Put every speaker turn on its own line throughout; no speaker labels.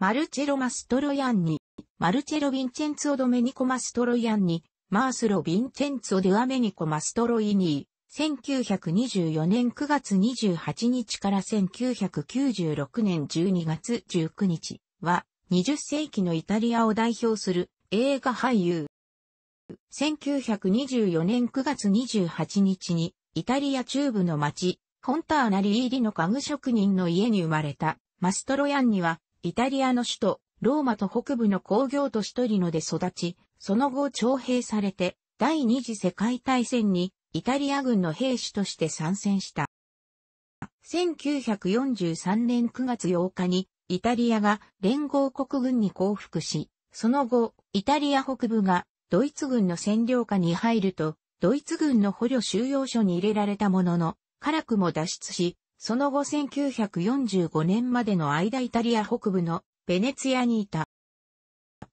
マルチェロ・マストロヤンニ、マルチェロ・ヴィンチェンツォ・ドメニコ・マストロヤンニ、マースロ・ヴィンチェンツォ・デュアメニコ・マストロイニー、1924年9月28日から1996年12月19日は、20世紀のイタリアを代表する映画俳優。1924年9月28日に、イタリア中部の町、フォンターナリーリの家具職人の家に生まれた、マストロヤンニは、イタリアの首都、ローマと北部の工業都市トリノで育ち、その後徴兵されて、第二次世界大戦にイタリア軍の兵士として参戦した。1943年9月8日にイタリアが連合国軍に降伏し、その後、イタリア北部がドイツ軍の占領下に入ると、ドイツ軍の捕虜収容所に入れられたものの、辛くも脱出し、その後1945年までの間イタリア北部のベネツィアにいた。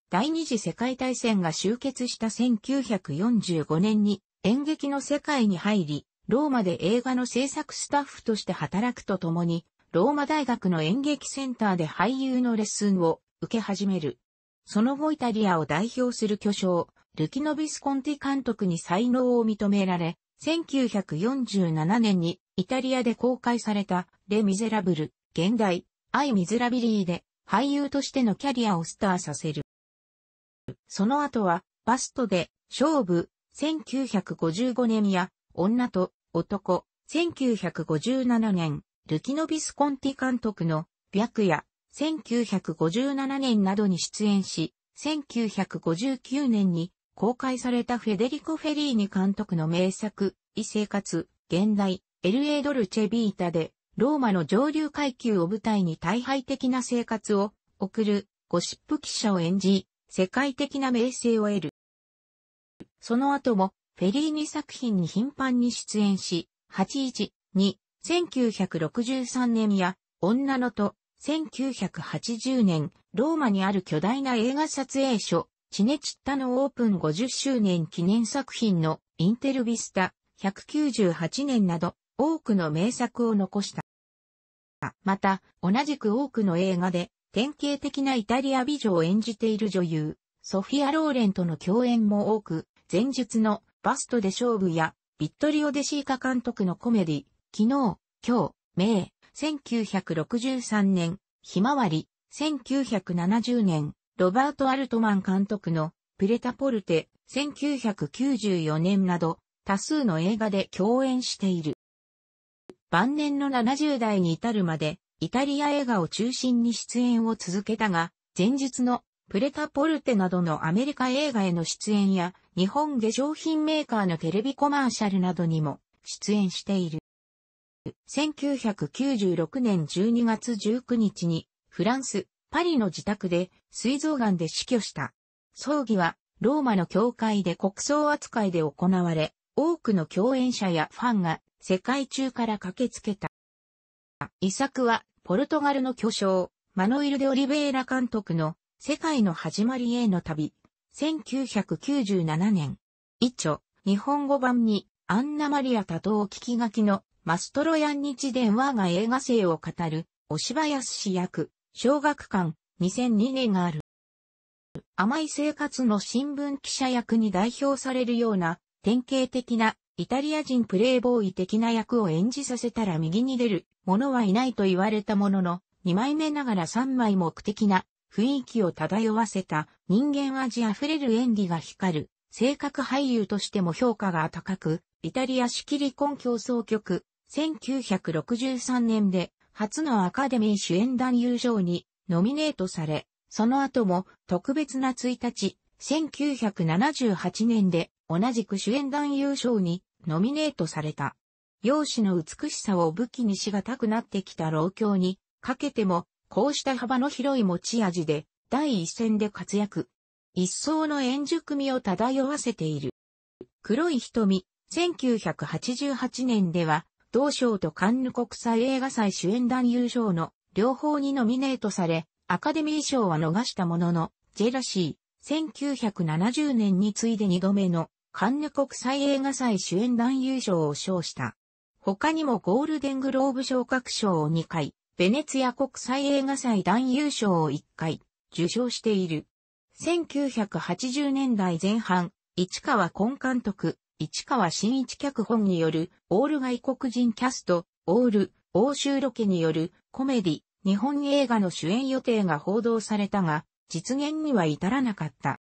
第二次世界大戦が終結した1945年に演劇の世界に入り、ローマで映画の制作スタッフとして働くとともに、ローマ大学の演劇センターで俳優のレッスンを受け始める。その後イタリアを代表する巨匠、ルキノビスコンティ監督に才能を認められ、1947年にイタリアで公開されたレ・ミゼラブル、現代、アイ・ミゼラビリーで俳優としてのキャリアをスターさせる。その後はバストで勝負、1955年や女と男、1957年、ルキノビスコンティ監督の白夜、1957年などに出演し、1959年に公開されたフェデリコ・フェリーニ監督の名作、異生活、現代、LA ドルチェビータで、ローマの上流階級を舞台に大敗的な生活を送るゴシップ記者を演じ、世界的な名声を得る。その後も、フェリーニ作品に頻繁に出演し、81、2、1963年や、女のと、1980年、ローマにある巨大な映画撮影所、チネチッタのオープン50周年記念作品のインテルビスタ198年など多くの名作を残した。また、同じく多くの映画で典型的なイタリア美女を演じている女優、ソフィア・ローレンとの共演も多く、前述のバストで勝負やビットリオ・デシーカ監督のコメディ、昨日、今日、明、1963年、ひまわり、1970年、ロバート・アルトマン監督のプレタポルテ、1994年など、多数の映画で共演している。晩年の70代に至るまで、イタリア映画を中心に出演を続けたが、前述のプレタポルテなどのアメリカ映画への出演や、日本化粧品メーカーのテレビコマーシャルなどにも出演している。1996年12月19日に、フランス、パリの自宅で膵臓癌で死去した。葬儀は、ローマの教会で国葬扱いで行われ、多くの共演者やファンが世界中から駆けつけた。遺作は、ポルトガルの巨匠、マノイル・デ・オリベーラ監督の、世界の始まりへの旅、1997年。一著、日本語版に、アンナ・マリア・多頭聞き書きの、マストロヤン日伝話が映画性を語る、押林氏役、小学館、2002年がある。甘い生活の新聞記者役に代表されるような典型的なイタリア人プレイボーイ的な役を演じさせたら右に出る者はいないと言われたものの2枚目ながら3枚目的な雰囲気を漂わせた人間味あふれる演技が光る性格俳優としても評価が高くイタリア式離婚競争局1963年で初のアカデミー主演男優賞にノミネートされ、その後も特別な1日、1978年で同じく主演男優賞にノミネートされた。容姿の美しさを武器にしがたくなってきた老境にかけても、こうした幅の広い持ち味で第一線で活躍。一層の円熟味を漂わせている。黒い瞳、1988年では、同賞とカンヌ国際映画祭主演男優賞の両方にノミネートされ、アカデミー賞は逃したものの、ジェラシー、1970年に次いで2度目のカンヌ国際映画祭主演男優賞を賞した。他にもゴールデングローブ昇格賞を2回、ベネツィア国際映画祭男優賞を1回、受賞している。1980年代前半、市川根監督、市川新一脚本による、オール外国人キャスト、オール、欧州ロケによる、コメディ、日本映画の主演予定が報道されたが、実現には至らなかった。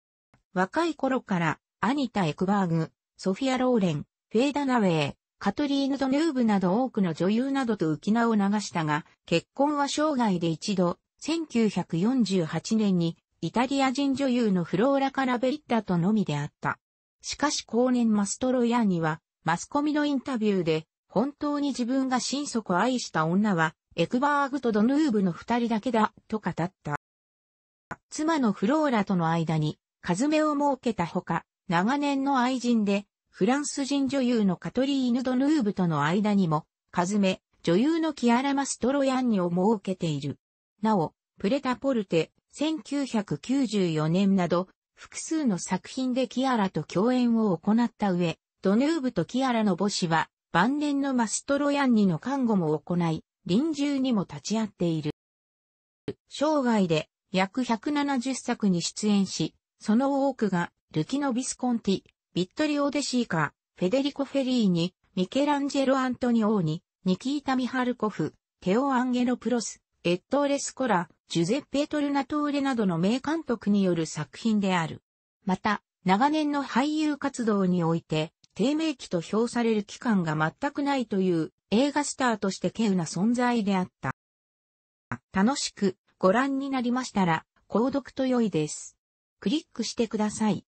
若い頃から、アニタ・エクバーグ、ソフィア・ローレン、フェーダ・ナウェイ、カトリーヌ・ド・ヌーブなど多くの女優などと浮き名を流したが、結婚は生涯で一度、1948年に、イタリア人女優のフローラ・カラベリッタとのみであった。しかし後年マストロヤーには、マスコミのインタビューで、本当に自分が心底愛した女は、エクバーグとドヌーブの二人だけだ、と語った。妻のフローラとの間に、カズメを設けたほか、長年の愛人で、フランス人女優のカトリーヌ・ドヌーブとの間にも、カズメ、女優のキアラ・マストロヤンニを設けている。なお、プレタポルテ、1994年など、複数の作品でキアラと共演を行った上、ドヌーブとキアラの母子は、晩年のマストロヤンニの看護も行い、臨終にも立ち会っている。生涯で約170作に出演し、その多くがルキノ・ビスコンティ、ビットリオ・デシーカ、フェデリコ・フェリーニ、ミケランジェロ・アントニオーニ、ニキータ・ミハルコフ、テオ・アンゲロ・プロス、エットーレ・スコラ、ジュゼッペ・トルナトーレなどの名監督による作品である。また、長年の俳優活動において、低迷期と評される期間が全くないという映画スターとして稀有な存在であった。楽しくご覧になりましたら、購読と良いです。クリックしてください。